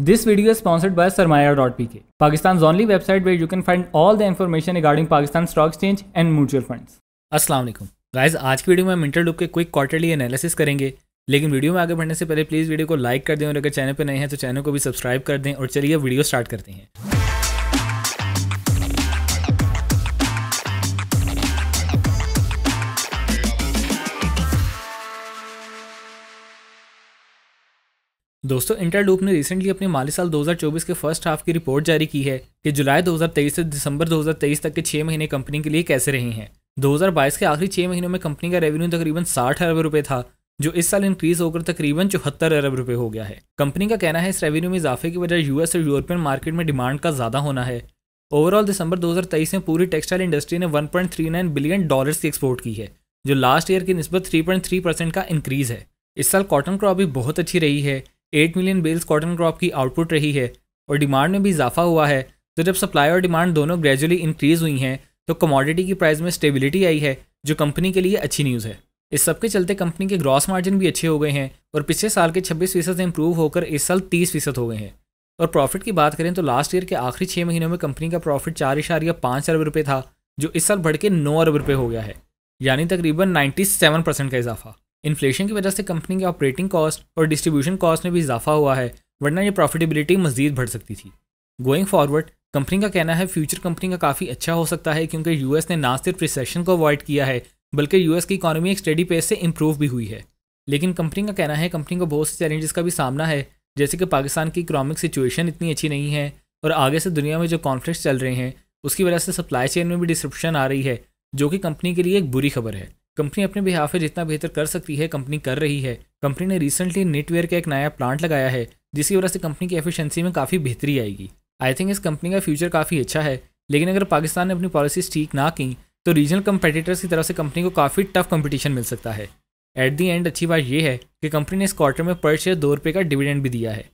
this video is sponsored by Sarmaya dot P K Pakistan only website where you can find all the information regarding Pakistan stock exchange and mutual fund अस्सलाम वालेकुम आज की video में हम इंटरलुक के quick quarterly analysis करेंगे लेकिन वीडियो में आगे बढ़ने से पहले प्लीज वीडियो को लाइक कर दें और अगर चैनल पर नए हैं तो चैनल को भी सब्सक्राइब कर दें और चलिए वीडियो स्टार्ट करते हैं दोस्तों इंटरलूप ने रिसेंटली अपने माली साल 2024 के फर्स्ट हाफ की रिपोर्ट जारी की है कि जुलाई 2023 से दिसंबर 2023 तक के छह महीने कंपनी के लिए कैसे रहे हैं 2022 के आखिरी छह महीनों में कंपनी का रेवेन्यू तकरीबन साठ अरब रुपये था जो इस साल इंक्रीज होकर तकरीबन चौहत्तर अरब रुपये हो गया है कंपनी का कहना है इस रेवेन्यू में इजाफे की वजह यूएस और यूरोपियन मार्केट में डिमांड का ज़्यादा होना है ओवरऑल दिसंबर 2023 में पूरी टेक्सटाइल इंडस्ट्री ने 1.39 बिलियन डॉलर्स की एक्सपोर्ट की है जो लास्ट ईयर की नस्बत 3.3 परसेंट का इंक्रीज है इस साल कॉटन क्रॉप भी बहुत अच्छी रही है eight million bales cotton crop की आउटपुट रही है और डिमांड में भी इजाफा हुआ है तो जब सप्लाई और डिमांड दोनों ग्रेजुअली इंक्रीज़ हुई हैं तो कमोडिटी की प्राइस में स्टेबिलिटी आई है जो कंपनी के लिए अच्छी न्यूज़ है इस सब के चलते कंपनी के ग्रॉस मार्जिन भी अच्छे हो गए हैं और पिछले साल के छब्बीस फीसद इंप्रूव होकर इस साल तीस फीसद हो गए हैं और प्रॉफिट की बात करें तो लास्ट ईयर के आखिरी छः महीनों में कंपनी का प्रॉफिट चार इशारिया पाँच अरब रुपये था जो इस साल बढ़ के नौ अरब रुपये हो गया है यानी तकरीबन नाइन्टी सेवन परसेंट का इजाफा इन्फ्लेशन की वजह से कंपनी के ऑपरेटिंग कॉस्ट और डिस्ट्रीब्यूशन कॉस्ट में भी इजाफा हुआ है वरना ये प्रॉफिटेबिलिटी मजीद बढ़ सकती थी गोइंग फॉरवर्ड कंपनी का कहना है फ्यूचर कंपनी का काफ़ी अच्छा हो सकता है क्योंकि यूएस ने ना सिर्फ रिसेशन को अवॉइड किया है बल्कि यूएस की इकानमी एक स्टडी पेस से इम्प्रूव भी हुई है लेकिन कंपनी का कहना है कंपनी को बहुत से चैलेंजेस का भी सामना है जैसे कि पाकिस्तान की इकोनॉमिक सिचुएशन इतनी अच्छी नहीं है और आगे से दुनिया में जो कॉन्फ्लिक्ट चल रहे हैं उसकी वजह से सप्लाई चेन में भी डिस्ट्रप्शन आ रही है जो कि कंपनी के लिए एक बुरी खबर है कंपनी अपने बिहाफ जितना बेहतर कर सकती है कंपनी कर रही है कंपनी ने रिसेंटली नेटवेयर का एक नया प्लांट लगाया है जिसकी वजह से कंपनी की एफिशिएंसी में काफ़ी बेहतरी आएगी आई थिंक इस कंपनी का फ्यूचर काफ़ी अच्छा है लेकिन अगर पाकिस्तान ने अपनी पॉलिसीज ठीक ना की तो रीजनल कंपेटिटर्स की तरफ से कंपनी को काफ़ी टफ कंपटीशन मिल सकता है एट दी एंड अच्छी बात यह है कि कंपनी ने इस क्वार्टर में पर शेयर दो रुपये का डिविडेंड भी दिया है